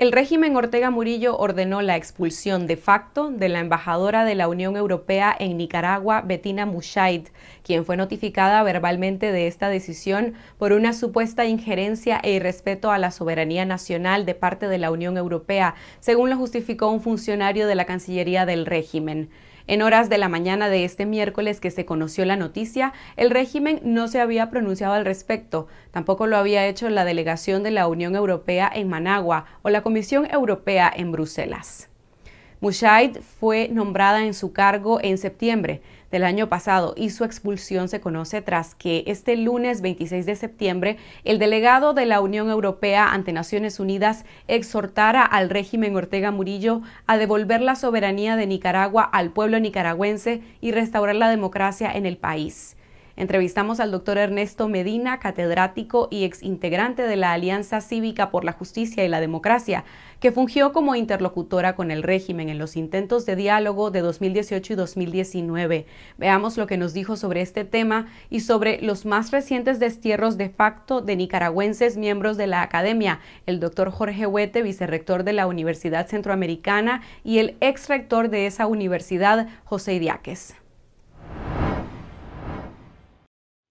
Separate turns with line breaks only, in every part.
El régimen Ortega Murillo ordenó la expulsión de facto de la embajadora de la Unión Europea en Nicaragua, Bettina Mushaid, quien fue notificada verbalmente de esta decisión por una supuesta injerencia e irrespeto a la soberanía nacional de parte de la Unión Europea, según lo justificó un funcionario de la Cancillería del régimen. En horas de la mañana de este miércoles que se conoció la noticia, el régimen no se había pronunciado al respecto, tampoco lo había hecho la delegación de la Unión Europea en Managua o la Comisión Europea en Bruselas. Mushaid fue nombrada en su cargo en septiembre, del año pasado y su expulsión se conoce tras que este lunes 26 de septiembre el delegado de la Unión Europea ante Naciones Unidas exhortara al régimen Ortega Murillo a devolver la soberanía de Nicaragua al pueblo nicaragüense y restaurar la democracia en el país. Entrevistamos al doctor Ernesto Medina, catedrático y exintegrante de la Alianza Cívica por la Justicia y la Democracia, que fungió como interlocutora con el régimen en los intentos de diálogo de 2018 y 2019. Veamos lo que nos dijo sobre este tema y sobre los más recientes destierros de facto de nicaragüenses miembros de la academia, el doctor Jorge Huete, vicerrector de la Universidad Centroamericana, y el exrector de esa universidad, José Idiáquez.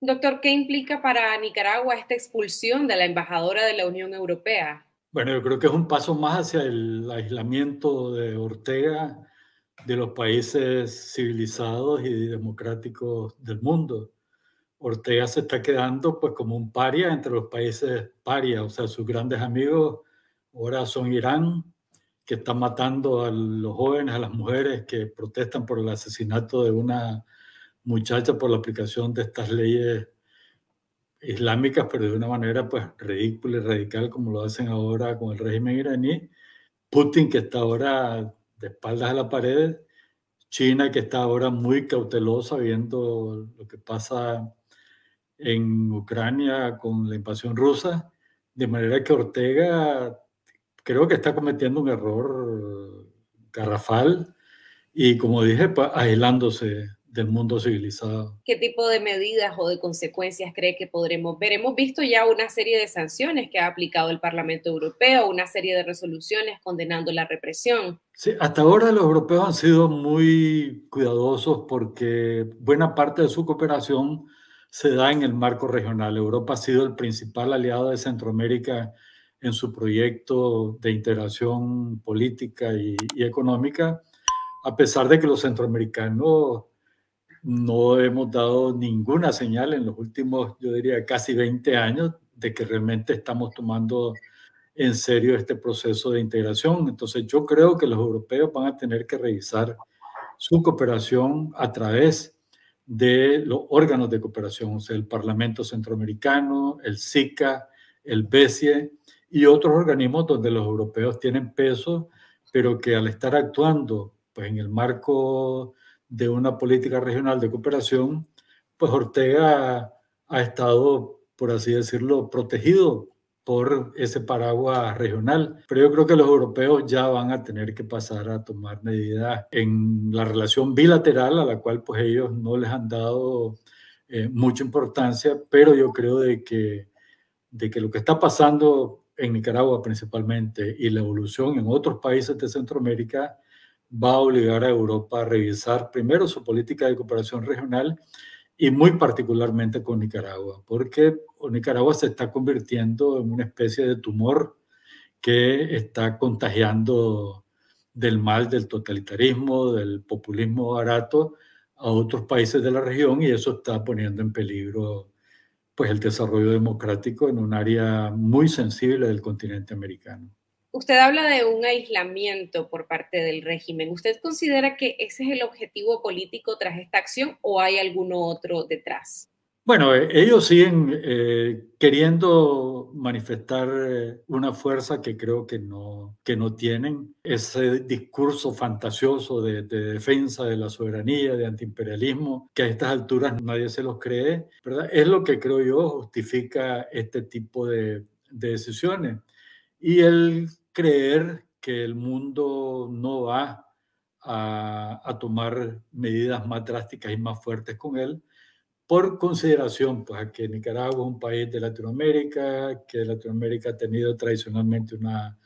Doctor, ¿qué implica para Nicaragua esta expulsión de la embajadora de la Unión Europea?
Bueno, yo creo que es un paso más hacia el aislamiento de Ortega de los países civilizados y democráticos del mundo. Ortega se está quedando pues como un paria entre los países paria, o sea, sus grandes amigos ahora son Irán, que está matando a los jóvenes, a las mujeres que protestan por el asesinato de una muchacha por la aplicación de estas leyes islámicas, pero de una manera pues ridícula y radical como lo hacen ahora con el régimen iraní, Putin que está ahora de espaldas a la pared, China que está ahora muy cautelosa viendo lo que pasa en Ucrania con la invasión rusa, de manera que Ortega creo que está cometiendo un error garrafal y como dije, pues, aislándose del mundo civilizado.
¿Qué tipo de medidas o de consecuencias cree que podremos ver? Hemos visto ya una serie de sanciones que ha aplicado el Parlamento Europeo, una serie de resoluciones condenando la represión.
Sí, hasta ahora los europeos han sido muy cuidadosos porque buena parte de su cooperación se da en el marco regional. Europa ha sido el principal aliado de Centroamérica en su proyecto de integración política y, y económica, a pesar de que los centroamericanos no hemos dado ninguna señal en los últimos, yo diría, casi 20 años de que realmente estamos tomando en serio este proceso de integración. Entonces yo creo que los europeos van a tener que revisar su cooperación a través de los órganos de cooperación, o sea, el Parlamento Centroamericano, el SICA, el BESIE y otros organismos donde los europeos tienen peso, pero que al estar actuando pues, en el marco de una política regional de cooperación, pues Ortega ha estado, por así decirlo, protegido por ese paraguas regional. Pero yo creo que los europeos ya van a tener que pasar a tomar medidas en la relación bilateral, a la cual pues ellos no les han dado eh, mucha importancia, pero yo creo de que, de que lo que está pasando en Nicaragua principalmente y la evolución en otros países de Centroamérica va a obligar a Europa a revisar primero su política de cooperación regional y muy particularmente con Nicaragua, porque Nicaragua se está convirtiendo en una especie de tumor que está contagiando del mal del totalitarismo, del populismo barato a otros países de la región y eso está poniendo en peligro pues el desarrollo democrático en un área muy sensible del continente americano
usted habla de un aislamiento por parte del régimen. ¿Usted considera que ese es el objetivo político tras esta acción o hay alguno otro detrás?
Bueno, eh, ellos siguen eh, queriendo manifestar eh, una fuerza que creo que no, que no tienen. Ese discurso fantasioso de, defensa de la soberanía, de antiimperialismo, que a estas alturas nadie se los cree, Es lo que creo yo justifica este tipo de decisiones y el creer que el mundo no va a, tomar medidas más drásticas y más fuertes con él, por consideración pues, a que Nicaragua es un país de Latinoamérica, que Latinoamérica ha tenido tradicionalmente una,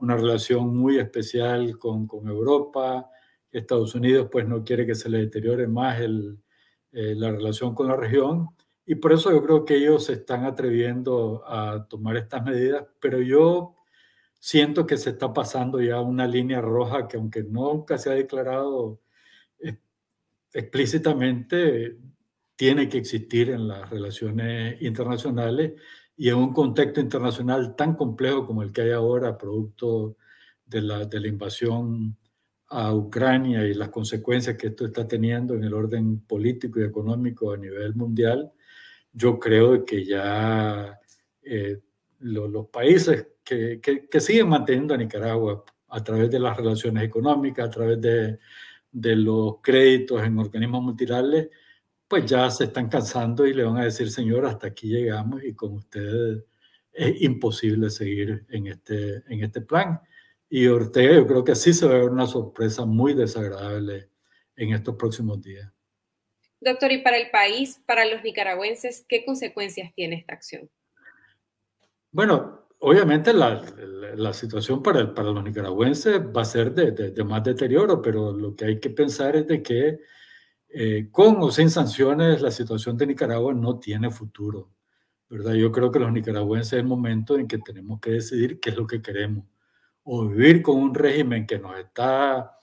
una relación muy especial con, con, Europa, Estados Unidos pues no quiere que se le deteriore más el, eh, la relación con la región, y por eso yo creo que ellos se están atreviendo a tomar estas medidas, pero yo siento que se está pasando ya una línea roja que aunque nunca se ha declarado eh, explícitamente, tiene que existir en las relaciones internacionales y en un contexto internacional tan complejo como el que hay ahora, producto de la, de la invasión a Ucrania y las consecuencias que esto está teniendo en el orden político y económico a nivel mundial, yo creo que ya eh, los países que, siguen manteniendo a Nicaragua a través de las relaciones económicas, a través de, los créditos en organismos multilaterales, pues ya se están cansando y le van a decir, señor, hasta aquí llegamos y con ustedes es imposible seguir en este, en este plan. Y Ortega yo creo que sí se va a ver una sorpresa muy desagradable en estos próximos días.
Doctor, y para el país, para los nicaragüenses, ¿qué consecuencias tiene esta acción?
Bueno, obviamente la, situación para, el, para los nicaragüenses va a ser de, más deterioro, pero lo que hay que pensar es de que eh, con o sin sanciones la situación de Nicaragua no tiene futuro, ¿verdad? Yo creo que los nicaragüenses es el momento en que tenemos que decidir qué es lo que queremos, o vivir con un régimen que nos está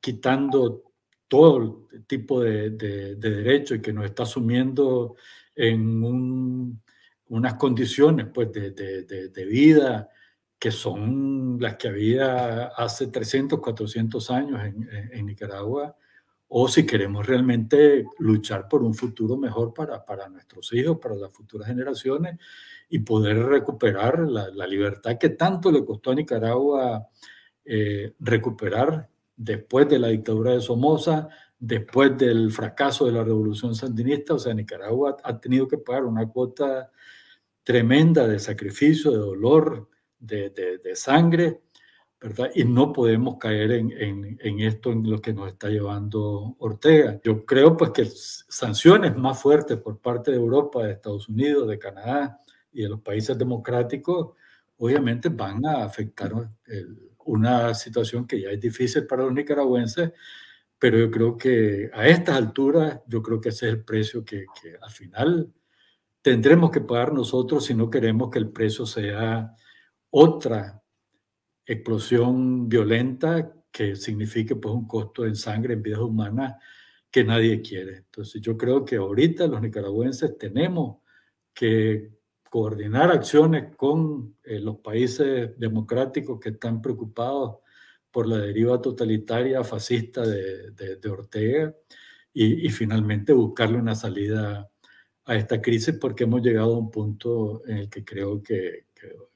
quitando todo tipo de, de, de derechos y que nos está sumiendo en un unas condiciones pues, de, de, de, vida que son las que había hace 300, 400 años en, en, Nicaragua, o si queremos realmente luchar por un futuro mejor para, para nuestros hijos, para las futuras generaciones, y poder recuperar la, libertad que tanto le costó a Nicaragua eh, recuperar después de la dictadura de Somoza, después del fracaso de la revolución sandinista, o sea, Nicaragua ha tenido que pagar una cuota tremenda de sacrificio, de dolor, de, sangre, ¿verdad? Y no podemos caer en, esto, en lo que nos está llevando Ortega. Yo creo pues que sanciones más fuertes por parte de Europa, de Estados Unidos, de Canadá y de los países democráticos, obviamente van a afectar una situación que ya es difícil para los nicaragüenses, pero yo creo que a estas alturas, yo creo que ese es el precio que, que al final tendremos que pagar nosotros si no queremos que el precio sea otra explosión violenta que signifique pues un costo en sangre, en vidas humanas que nadie quiere. Entonces yo creo que ahorita los nicaragüenses tenemos que coordinar acciones con eh, los países democráticos que están preocupados por la deriva totalitaria fascista de, de, Ortega y, y, finalmente buscarle una salida a esta crisis porque hemos llegado a un punto en el que creo que,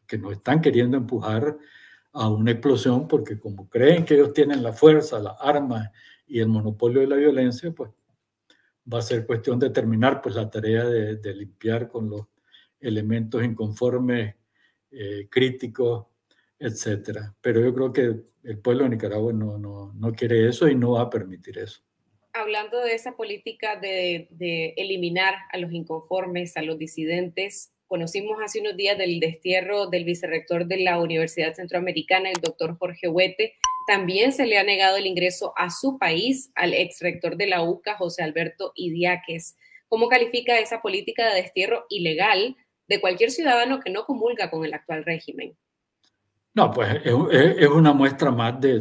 que, nos están queriendo empujar a una explosión porque como creen que ellos tienen la fuerza, las armas y el monopolio de la violencia, pues va a ser cuestión de terminar pues la tarea de, limpiar con los elementos inconformes, eh, críticos, etcétera. Pero yo creo que el pueblo de Nicaragua no, no, no quiere eso y no va a permitir
eso hablando de esa política de, eliminar a los inconformes, a los disidentes, conocimos hace unos días del destierro del vicerrector de la Universidad Centroamericana, el doctor Jorge Huete. También se le ha negado el ingreso a su país al exrector de la UCA, José Alberto Idiáquez. ¿Cómo califica esa política de destierro ilegal de cualquier ciudadano que no comulga con el actual régimen?
No, pues es, una muestra más de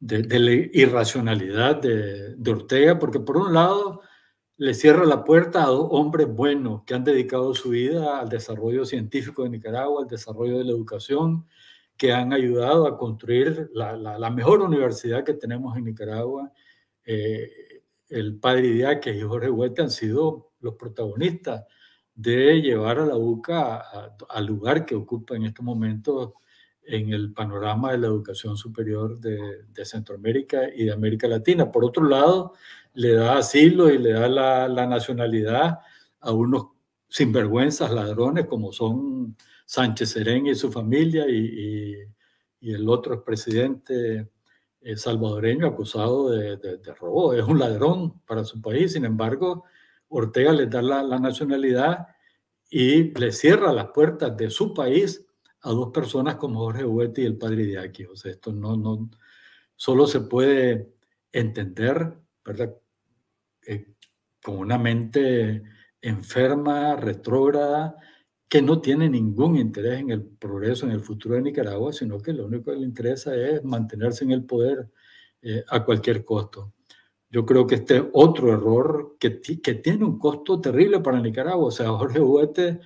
de, la irracionalidad de, Ortega, porque por un lado le cierra la puerta a hombres buenos que han dedicado su vida al desarrollo científico de Nicaragua, al desarrollo de la educación, que han ayudado a construir la, mejor universidad que tenemos en Nicaragua. Eh, el padre Idiáquez y Jorge Huete han sido los protagonistas de llevar a la UCA al lugar que ocupa en estos momentos en el panorama de la educación superior de, Centroamérica y de América Latina. Por otro lado, le da asilo y le da la, nacionalidad a unos sinvergüenzas ladrones como son Sánchez Serén y su familia y, el otro presidente eh, salvadoreño acusado de, robo. Es un ladrón para su país. Sin embargo, Ortega le da la, la nacionalidad y le cierra las puertas de su país a dos personas como Jorge Huete y el padre aquí O sea, esto no, no, solo se puede entender, ¿verdad? Eh, con una mente enferma, retrógrada, que no tiene ningún interés en el progreso, en el futuro de Nicaragua, sino que lo único que le interesa es mantenerse en el poder eh, a cualquier costo. Yo creo que este otro error que, que tiene un costo terrible para Nicaragua, o sea, Jorge Huete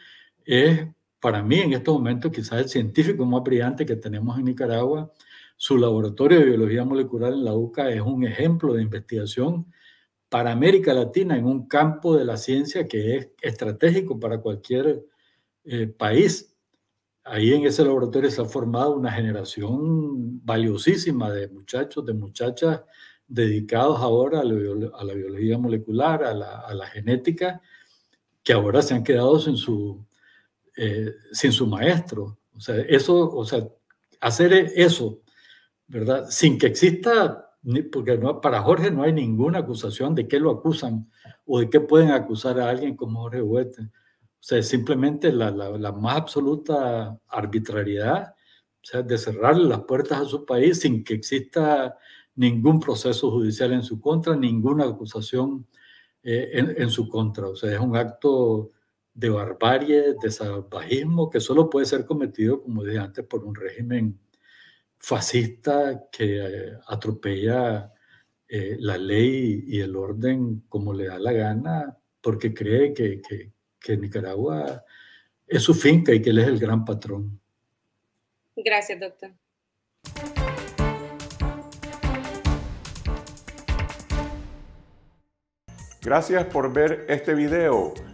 es para mí en estos momentos quizás el científico más brillante que tenemos en Nicaragua. Su laboratorio de biología molecular en la UCA es un ejemplo de investigación para América Latina en un campo de la ciencia que es estratégico para cualquier eh, país. Ahí en ese laboratorio se ha formado una generación valiosísima de muchachos, de muchachas dedicados ahora a la, biología molecular, a la, a la, genética, que ahora se han quedado sin su, eh, sin su maestro. O sea, eso, o sea, hacer eso, ¿verdad? Sin que exista, porque para Jorge no hay ninguna acusación de que lo acusan o de que pueden acusar a alguien como Jorge Huete. O sea, simplemente la, más absoluta arbitrariedad, o sea, de cerrarle las puertas a su país sin que exista ningún proceso judicial en su contra, ninguna acusación eh, en, su contra. O sea, es un acto de barbarie, de salvajismo que solo puede ser cometido, como dije antes, por un régimen fascista que eh, atropella eh, la ley y el orden como le da la gana, porque cree que, que Nicaragua es su finca y que él es el gran patrón.
Gracias, doctor.
Gracias por ver este video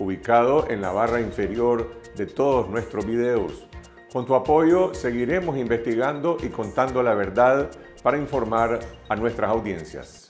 ubicado en la barra inferior de todos nuestros videos. Con tu apoyo seguiremos investigando y contando la verdad para informar a nuestras audiencias.